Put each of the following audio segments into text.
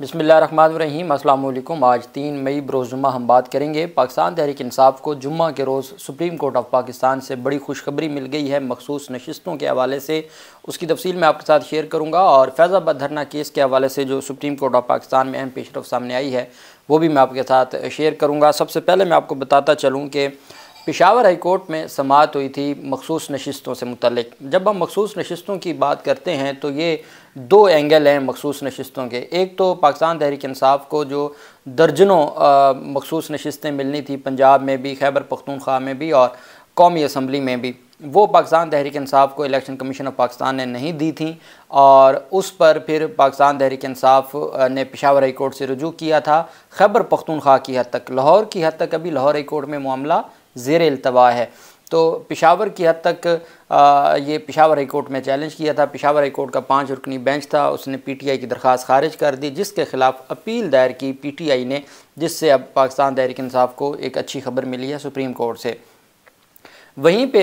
बसमीम अल्लाम आज तीन मई बरोज़ुमा हम बात करेंगे पाकिस्तान तहरीक इंसाफ को जुम्मा के रोज़ सुप्रीम कोर्ट ऑफ पाकिस्तान से बड़ी खुशखबरी मिल गई है मखसूस नशस्तों के हवाले से उसकी तफसील मैं आपके साथ शेयर करूँगा और फैज़ाबाद धरना केस के हवाले से जो सुप्रीम कोर्ट ऑफ पाकिस्तान में अहम पेशरफ सामने आई है वो भी मैं आपके साथ शेयर करूँगा सबसे पहले मैं आपको बताता चलूँ कि पिशावर हाई कोर्ट में समात हुई थी मखसूस नशस्तों से मुतलिक जब हम मखसूस नशस्तों की बात करते हैं तो ये दो एंगल हैं मखसूस नशस्तों के एक तो पाकिस्तान तहरीक इंसाफ को जो दर्जनों मखसूस नशस्तें मिलनी थी पंजाब में भी खैबर पख्तूनख्वा में भी और कौमी असम्बली में भी वो पाकिस्तान तहरीक इंसाफ को इलेक्शन कमीशन ऑफ पाकिस्तान ने नहीं दी थी और उस पर फिर पाकिस्तान तहरीक इंसाफ ने पिशावर हाई कोर्ट से रजू किया था खैबर पख्तूनख्वा की हद तक लाहौर की हद तक अभी लाहौर हाई कोर्ट में मामला ज़ेर अल्तवा है तो पिशावर की हद तक ये पिशावर हाई कोर्ट में चैलेंज किया था पिशावर हाई कोर्ट का पाँच रुकनी बेंच था उसने पीटीआई की दरख्वास्त खारिज कर दी जिसके ख़िलाफ़ अपील दायर की पीटीआई ने जिससे अब पाकिस्तान तहरीक इंसाफ को एक अच्छी खबर मिली है सुप्रीम कोर्ट से वहीं पे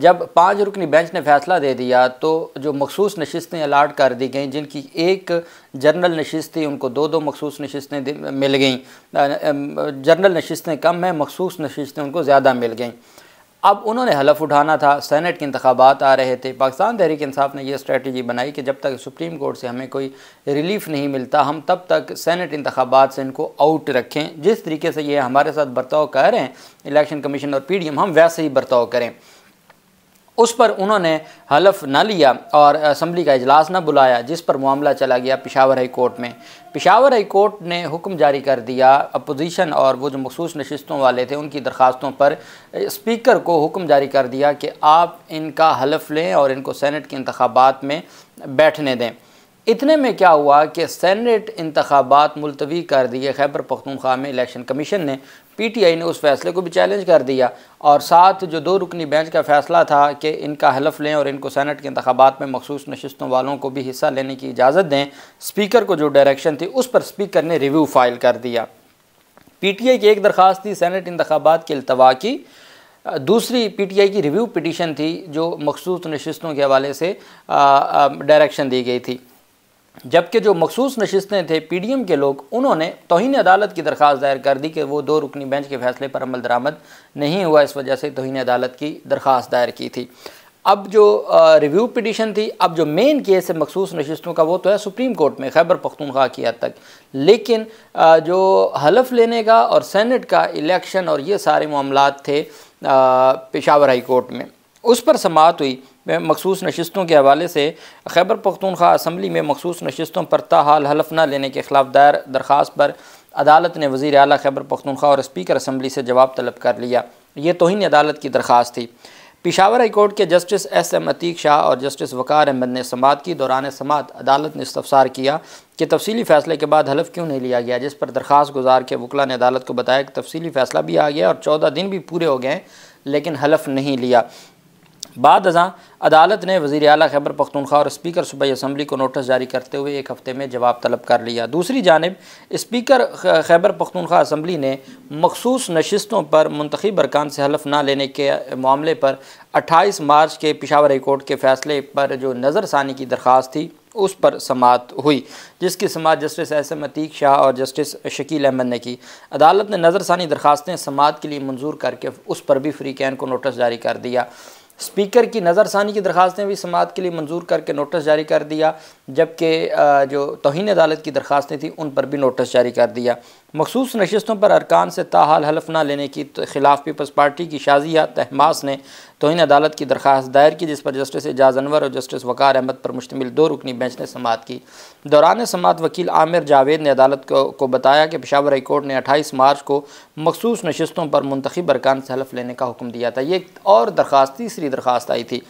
जब पाँच रुकनी बेंच ने फैसला दे दिया तो जो मखसूस नशस्तें अलाट कर दी गई जिनकी एक जनरल नशस्त थी उनको दो दो मखसूस नशस्तें मिल गईं जनरल नशस्तें कम हैं मखसूस नशस्तें उनको ज़्यादा मिल गईं अब उन्होंने हलफ उठाना था सैनट के इंतबात आ रहे थे पाकिस्तान तहरीक इंसाफ ने यह स्ट्रेटजी बनाई कि जब तक सुप्रीम कोर्ट से हमें कोई रिलीफ नहीं मिलता हम तब तक सैनट इंतबात से इनको आउट रखें जिस तरीके से ये हमारे साथ बर्ताव कर रहे हैं इलेक्शन कमीशन और पी डी एम हम वैसे ही बर्ताव करें उस पर उन्होंने हलफ न लिया और असम्बली का इजलास न बुलाया जिस पर मामला चला गया पिशावर हाई कोर्ट में पिशावर हाई कोर्ट ने हुक्म जारी कर दिया अपोजिशन और वो जो मखसूस नशस्तों वाले थे उनकी दरख्वास्तों पर स्पीकर को हुक्म जारी कर दिया कि आप इनका हलफ लें और इनको सेनेट के इंतबात में बैठने दें इतने में क्या हुआ कि सैनट इंतबात मुलतवी कर दिए खैबर पख्तूनख्वा में इलेक्शन कमीशन ने पी टी आई ने उस फैसले को भी चैलेंज कर दिया और साथ जो दो रुकनी बेंच का फैसला था कि इनका हलफ लें और इनको सैनट के इंतबात में मखसूस नशस्तों वालों को भी हिस्सा लेने की इजाज़त दें स्पीकर को जो डायरेक्शन थी उस पर स्पीकर ने रिव्यू फाइल कर दिया पी टी आई की एक दरख्वास्त थी सैनट इंतबात के अल्तवा की दूसरी पी टी आई की रिव्यू पिटीशन थी जो मखसूस नशस्तों के हवाले से डायरेक्शन दी गई थी जबकि जो मखसूस नशस्तें थे पी डी एम के लोग उन्होंने तोहन अदालत की दरख्वास्त दायर कर दी कि वो दो रुकनी बेंच के फैसले पर अमल दरामद नहीं हुआ इस वजह से तोहन अदालत की दरख्वास्त दायर की थी अब जो रिव्यू पिटिशन थी अब जो मेन केस है मखसूस नशस्तों का वो तो है सुप्रीम कोर्ट में खैबर पख्तूनख्वा की हद तक लेकिन आ, जो हलफ लेने का और सैनट का इलेक्शन और ये सारे मामला थे पेशावर हाई कोर्ट में उस पर समात हुई मखसूस नशस्तों के हवाले से खैबर पख्तूनख्वा असम्बली में मखसूस नशस्तों पर ताहाल हलफ न लेने के खिलाफ दायर दरख्वास्त पर अदालत ने वज़ी अली खैबर पख्तूनख्वा और स्पीकर असम्बली से जवाब तलब कर लिया ये तोहन अदालत की दरख्वास्त थी पिशावर हाई कोर्ट के justice S M Atiq Shah और जस्टिस वकार अहमद ने समात की दौरान समात अदालत ने इस्तफसार किया कि तफसीली फ़ैसले के बाद हलफ क्यों नहीं लिया गया जिस पर दरख्वास्त गुजार के वकला ने अदालत को बताया कि तफसीली फ़ैसला भी आ गया और चौदह दिन भी पूरे हो गए लेकिन हलफ नहीं लिया बाद अजा अदालत ने वज़ी अली खैबर पख्तनख्वा और स्पीकर सूबाई असम्बली को नोटिस जारी करते हुए एक हफ़्ते में जवाब तलब कर लिया दूसरी जानब इस्पीकर खैबर पख्तनख्वा असम्बली ने मखसूस नशस्तों पर मंतखब अरकान से हलफ ना लेने के मामले पर अट्ठाईस मार्च के पिशावर हाई कोर्ट के फ़ैसले पर जो नज़रसानी की दरख्वास्त थी उस पर समात हुई जिसकी समात justice S M Atiq Shah और जस्टिस शकील अहमद ने की अदालत ने नज़रसानी दरखास्तें समात के लिए मंजूर करके उस पर भी फ्री कैन को नोटिस जारी कर दिया स्पीकर की नज़रसानी की दरखास्तें भी समात के लिए मंजूर करके नोटिस जारी कर दिया जबकि जो तोहन अदालत की दरखास्तें थी उन पर भी नोटिस जारी कर दिया मखसूस नशस्तों पर अरकान से ताहाल हलफ ना लेने की तो खिलाफ पीपल्स पार्टी की शाजिया तहमास ने तोहन अदालत की दरख्वास्त दायर की जिस पर जस्टिस एजाज अनवर और जस्टिस वकार अहमद पर मुश्तमिल दो रुकनी बेंच ने समात की दौरान समात वकील आमिर जावेद ने अदालत को, को बताया कि पेशावर हाई कोर्ट ने अट्ठाईस मार्च को मखसूस नशस्तों पर मंतखब अरकान से हलफ लेने का हुक्म दिया था ये एक और दरख्वास्त तीसरी दरख्वास्त आई थी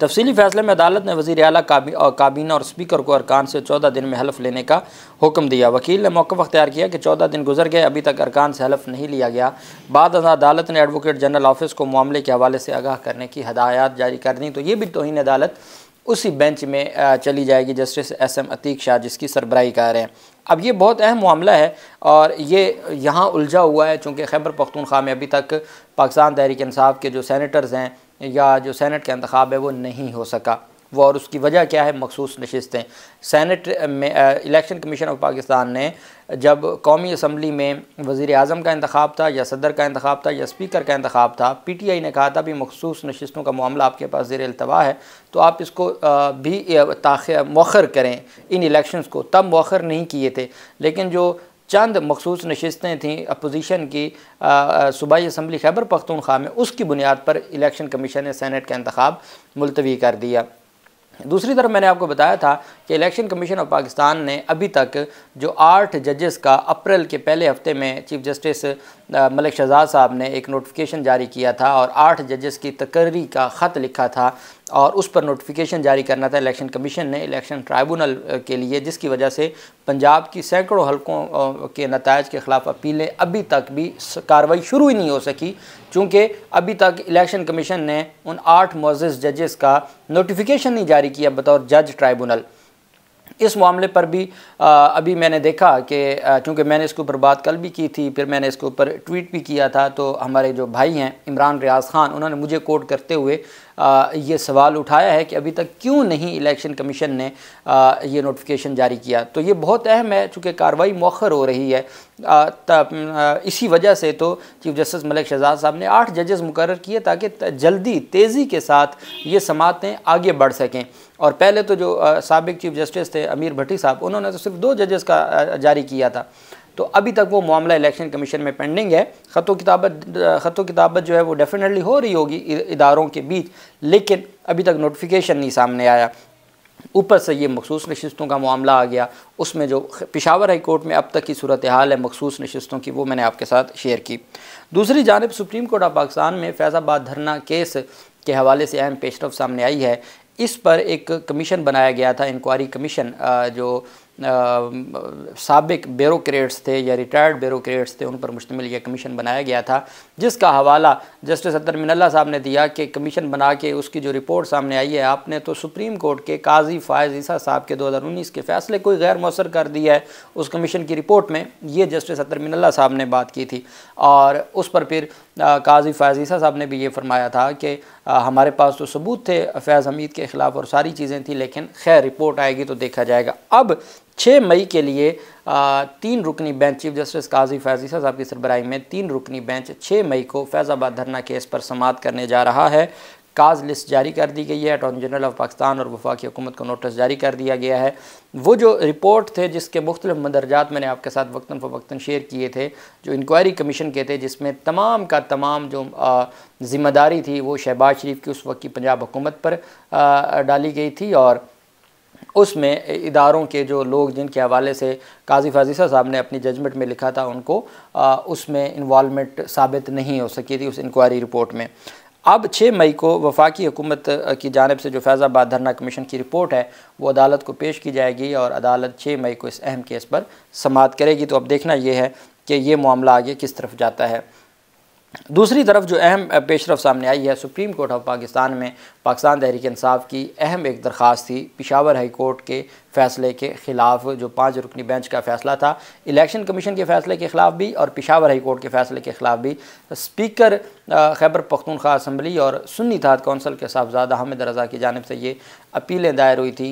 तफसीली फैसले में अदालत ने वजी अली काबीना और स्पीकर को अरकान से चौदह दिन में हलफ लेने का हुक्म दिया वकील ने मौक़ अख्तियार किया कि चौदह दिन गुजर गए अभी तक अरकान से हलफ नहीं लिया गया बाद अदालत ने एडवोकेट जनरल ऑफिस को मामले के हवाले से आगाह करने की हदायत जारी कर दी तो ये भी तोहन अदालत उसी बेंच में चली जाएगी justice S M Atiq Shah जिसकी सरबराही कर रहे हैं अब ये बहुत अहम मामला है और ये यहाँ उलझा हुआ है चूँकि खैबर पख्तूनख्वा में अभी तक पाकिस्तान तहरीक इंसाफ के जो सैनिटर्स हैं या जो सैनट का इंतबाब है वो नहीं हो सका वो और उसकी वजह क्या है मखसूस नशस्तें सैनट में इलेक्शन कमीशन ऑफ पाकिस्तान ने जब कौमी असम्बली में वज़ी अजम का इंतबाब था या सदर का इंतब था या स्पीकर का इंतबाब था पी टी आई ने कहा था भी मखसूस नशस्तों का मामला आपके पास जेर अल्तवा है तो आप इसको भी मौखर करें इन इलेक्शन को तब मौखर नहीं किए थे लेकिन जो चंद मखसूस नशस्तें थीं अपोजीशन की सूबाई असम्बली खैबर पख्तूनख्वा में उसकी बुनियाद पर इलेक्शन कमीशन ने सैनट का इंतब मुलतवी कर दिया दूसरी तरफ मैंने आपको बताया था कि इलेक्शन कमीशन ऑफ पाकिस्तान ने अभी तक जो आठ जजेस का अप्रैल के पहले हफ्ते में चीफ जस्टिस मलिक शहजाद साहब ने एक नोटिफिकेशन जारी किया था और आठ जजेस की तकर्री का ख़त लिखा था और उस पर नोटिफिकेशन जारी करना था इलेक्शन कमीशन ने इलेक्शन ट्राइबूनल के लिए जिसकी वजह से पंजाब की सैकड़ों हलकों के नतज के ख़िलाफ़ अपीलें अभी तक भी कार्रवाई शुरू ही नहीं हो सकी चूँकि अभी तक इलेक्शन कमीशन ने उन आठ मोज़ जजेस का नोटिफिकेशन नहीं जारी किया बतौर जज ट्राइबूनल इस मामले पर भी आ, अभी मैंने देखा कि क्योंकि मैंने इसके ऊपर बात कल भी की थी फिर मैंने इसके ऊपर ट्वीट भी किया था तो हमारे जो भाई हैं इमरान रियाज खान उन्होंने मुझे कोट करते हुए ये सवाल उठाया है कि अभी तक क्यों नहीं इलेक्शन कमीशन ने ये नोटिफिकेशन जारी किया तो ये बहुत अहम है चूँकि कार्रवाई मौखर हो रही है इसी वजह से तो चीफ जस्टिस मलिक शहजाद साहब ने आठ जजेस मुकर किए ताकि जल्दी तेज़ी के साथ ये समातें आगे बढ़ सकें और पहले तो जो सबक चीफ जस्टिस थे अमीर भट्टी साहब उन्होंने तो सिर्फ दो जजेस का जारी किया था तो अभी तक वो मामला इलेक्शन कमीशन में पेंडिंग है ख़त किताबत खतो किताबत जो है वो डेफिनेटली हो रही होगी इदारों के बीच लेकिन अभी तक नोटिफिकेशन नहीं सामने आया ऊपर से ये मखसूस नशस्तों का मामला आ गया उसमें जो पिशावर हाई कोर्ट में अब तक की सूरत हाल है मखसूस नशस्तों की वो मैंने आपके साथ शेयर की दूसरी जानब सुप्रीम कोर्ट ऑफ पाकिस्तान में फैज़ाबाद धरना केस के हवाले से अहम पेशरफ सामने आई है इस पर एक कमीशन बनाया गया था इंक्वायरी कमीशन जो सबक ब्यूरोट्स थे या रिटायर्ड ब्यूरोट्स थे उन पर मुश्तमिल यह कमीशन बनाया गया था जिसका हवाला जस्टिस अतर मिनल्ला साहब ने दिया कि कमीशन बना के उसकी जो रिपोर्ट सामने आई है आपने तो सुप्रीम कोर्ट के काजी फायज ईसा साहब के दो हज़ार उन्नीस के फ़ैसले को गैर मौसर कर दिया है उस कमीशन की रिपोर्ट में ये जस्टिस अतर मिनल्ला साहब ने बात की थी और उस पर फिर काजी फैजीसा साहब ने भी ये फरमाया था कि हमारे पास तो सबूत थे फैज़ हमीद के ख़िलाफ़ और सारी चीज़ें थी लेकिन खैर रिपोर्ट आएगी तो देखा जाएगा अब छः मई के लिए तीन रुकनी बेंच चीफ जस्टिस काजी फैजीसा साहब की सरबराही में तीन रुकनी बेंच छः मई को फैज़ाबाद धरना केस पर समाप्त करने जा रहा है काज लिस्ट जारी कर दी गई है अटॉर्नी जनरल ऑफ पाकिस्तान और वफाक हुकूमत को नोटिस जारी कर दिया गया है वो जो रिपोर्ट थे जिसके मुख्तलिफ मंदरजात मैंने आपके साथ वक्ता फ़वक्ता शेयर किए थे जो इंक्वायरी कमीशन के थे जिसमें तमाम का तमाम जो ज़िम्मेदारी थी वो शहबाज शरीफ की उस वक्त की पंजाब हुकूमत पर आ, डाली गई थी और उसमें इदारों के जो लोग जिनके हवाले से काजी फाजीसा साहब ने अपनी जजमेंट में लिखा था उनको उसमें इन्वॉलमेंट साबित नहीं हो सकी थी उस इंक्वायरी रिपोर्ट में अब छः मई को वफाकी हुकूमत की जानब से जो फैज़ाबाद धरना कमीशन की रिपोर्ट है वो अदालत को पेश की जाएगी और अदालत छः मई को इस अहम केस पर समात करेगी तो अब देखना यह है कि ये मामला आगे किस तरफ जाता है दूसरी तरफ जो अहम पेशरफ सामने आई है सुप्रीम कोर्ट ऑफ पाकिस्तान में पाकिस्तान तहरीक इंसाफ की अहम एक दरख्वास्त थी पिशावर हाई कोर्ट के फैसले के ख़िलाफ़ जो पाँच रुकनी बेंच का फ़ैसला था इलेक्शन कमीशन के फ़ैसले के ख़िलाफ़ भी और पिशावर हाई कोर्ट के फ़ैसले के ख़िलाफ़ भी स्पीकर खैबर पख्तूनख्वा असम्बली और सुन्नी तहत कौंसल के साहबजादा हमद रजा की जानब से ये अपीलें दायर हुई थी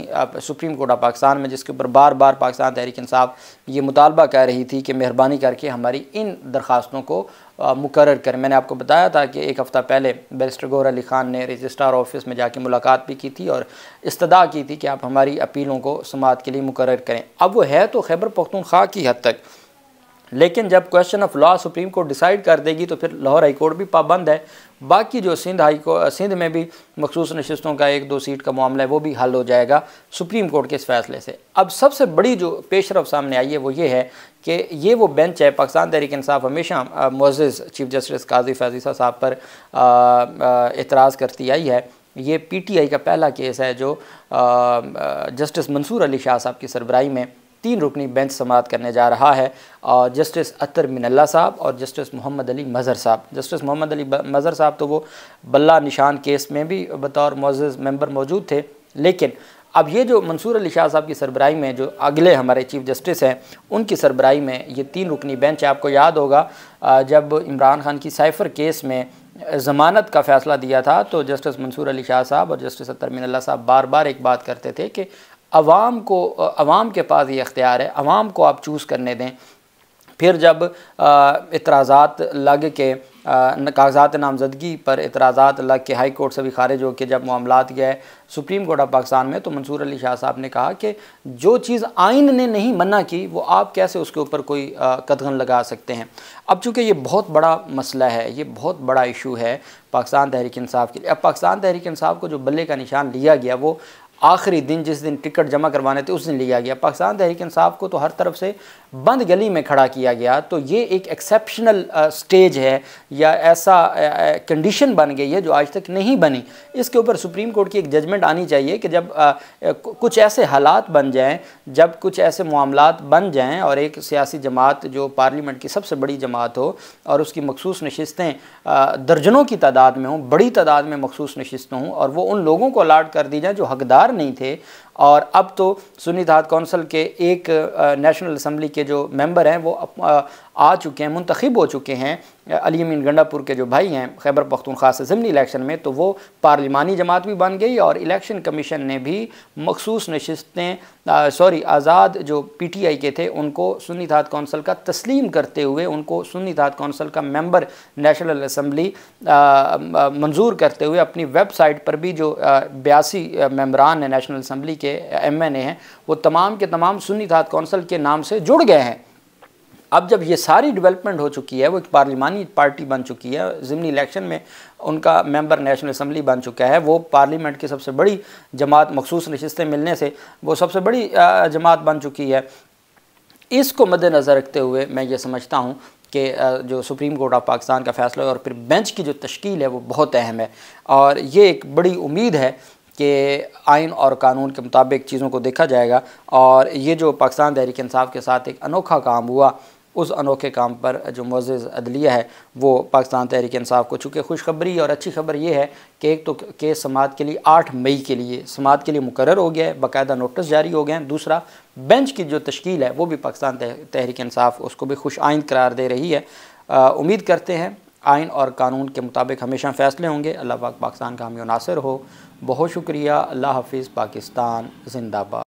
सुप्रीम कोर्ट ऑफ पाकिस्तान में जिसके ऊपर बार बार पाकिस्तान तहरीक इंसाफ ये मुतालबा कह रही थी कि मेहरबानी करके हमारी इन दरख्वास्तों को मुकर करें मैंने आपको बताया था कि एक हफ़्ता पहले बैरिस्टर गौर अली ख़ान ने रजिस्ट्रार ऑफिस में जाके मुलाकात भी की थी और इस्तदा की थी कि आप हमारी अपीलों को समात के लिए मुकर करें अब वो है तो खैबर पख्तूनख्वा की हद तक लेकिन जब question of law supreme court decide कर देगी तो फिर लाहौर हाई कोर्ट भी पाबंद है बाकी जो सिंध हाई सिंध में भी मखसूस नशस्तों का एक दो सीट का मामला है वो भी हल हो जाएगा सुप्रीम कोर्ट के इस फैसले से अब सबसे बड़ी जो पेशरफ सामने आई है वो ये है कि ये वो बेंच है पाकिस्तान तहरीक इंसाफ हमेशा मोजिज़ चीफ जस्टिस काजी फैजीसा साहब पर इतराज़ करती आई है ये पीटीआई का पहला केस है जो जस्टिस मंसूर अली शाह साहब की सरबराही में तीन रुकनी बेंच समाप्त करने जा रहा है और जस्टिस अतर मिनल्ला साहब और जस्टिस मोहम्मद अली मज़र साहब जस्टिस मोहम्मद अली मज़र साहब तो वो बल्ला निशान केस में भी बतौर मोज़ मेंबर मौजूद थे लेकिन अब ये जो मंसूर अली शाह साहब की सरबराही में जो अगले हमारे चीफ जस्टिस हैं उनकी सरबराही में ये तीन रुकनी बेंच है आपको याद होगा जब इमरान खान की साइफर केस में ज़मानत का फ़ैसला दिया था तो जस्टिस मंसूर अली शाह साहब और जस्टिस अतर अल्लाह साहब बार बार एक बात करते थे कि अवाम को अवाम के पास ये अख्तियार है अवाम को आप चूज़ करने दें फिर जब इतराज़ात लग के कागजात नामजदगी पर इतराज़ा लग के हाई कोर्ट से भी खारिज हो के जब मामला गए सुप्रीम कोर्ट ऑफ पाकिस्तान में तो मंसूर अली शाह साहब ने कहा कि जो चीज़ आइन ने नहीं मना की वो आप कैसे उसके ऊपर कोई कदगन लगा सकते हैं अब चूँकि ये बहुत बड़ा मसला है ये बहुत बड़ा इशू है पाकिस्तान तहरीक इसाफ़ के लिए अब पाकिस्तान तहरीक इसाफ़ को जो बल्ले का निशान लिया गया वो आखिरी दिन जिस दिन टिकट जमा करवाने थे उस दिन लिया गया पाकिस्तान तहरीक इंसाफ को तो हर तरफ से बंद गली में खड़ा किया गया तो ये एक एक्सेप्शनल स्टेज है या ऐसा कंडीशन बन गई है जो आज तक नहीं बनी इसके ऊपर सुप्रीम कोर्ट की एक जजमेंट आनी चाहिए कि जब आ, कुछ ऐसे हालात बन जाएं जब कुछ ऐसे मामला बन जाएं और एक सियासी जमात जो पार्लियामेंट की सबसे बड़ी जमात हो और उसकी मखसूस नशस्तें दर्जनों की तादाद में हों बड़ी तादाद में मखसूस नशस्तें हों और वो उन लोगों को अलाट कर दी जाएँ जो हकदार नहीं थे और अब तो सुनी धात कौंसल के एक नेशनल असम्बली के जो मेंबर हैं वो आ चुके हैं मुंतखब हो चुके हैं अलीमीन गंडापुर के जो भाई हैं खैबर पख्तूनख्वा से ज़मनी इलेक्शन में तो वो पार्लिमानी जमात भी बन गई और इलेक्शन कमीशन ने भी मखसूस नशस्तें सॉरी आज़ाद जो पी टी आई के थे उनको सुन्नी तहत कौंसल का तस्लीम करते हुए उनको सुन्नी थात कौंसल का मेम्बर नेशनल असम्बली मंजूर करते हुए अपनी वेबसाइट पर भी जो बयासी मम्बरान हैं नेशनल असम्बली के एम एन ए हैं वो तमाम के तमाम सुन्नी थात कौंसल के नाम से जुड़ गए हैं अब जब ये सारी डेवलपमेंट हो चुकी है वो एक पार्लिमानी पार्टी बन चुकी है ज़मनी इलेक्शन में उनका मेंबर नेशनल असम्बली बन चुका है वो पार्लियामेंट की सबसे बड़ी जमात मखसूस नशस्तें मिलने से वो सबसे बड़ी जमात बन चुकी है इसको मद्दनज़र रखते हुए मैं ये समझता हूँ कि जो सुप्रीम कोर्ट ऑफ पाकिस्तान का फ़ैसला और फिर बेंच की जो तश्कील है वो बहुत अहम है और ये एक बड़ी उम्मीद है कि आइन और कानून के मुताबिक चीज़ों को देखा जाएगा और ये जो पाकिस्तान तहरीक इंसाफ के साथ एक अनोखा काम हुआ उस अनोखे काम पर जो मज़ अदलिया है वो पाकिस्तान तहरीक इंसाफ को चूँकि खुशखबरी और अच्छी खबर ये है कि एक तो केस समात के लिए आठ मई के लिए समात के लिए मुकर हो गया है बाकायदा नोटिस जारी हो गए हैं दूसरा बेंच की जो तश्ील है वो भी पाकिस्तान तहरीक इंसाफ उसको भी खुश आइंद करार दे रही है उम्मीद करते हैं आइन और कानून के मुताबिक हमेशा फ़ैसले होंगे अल्लाह पाक पाकिस्तान का हमी नासर हो बहुत शुक्रिया अल्लाह हाफिज़ पाकिस्तान जिंदाबाद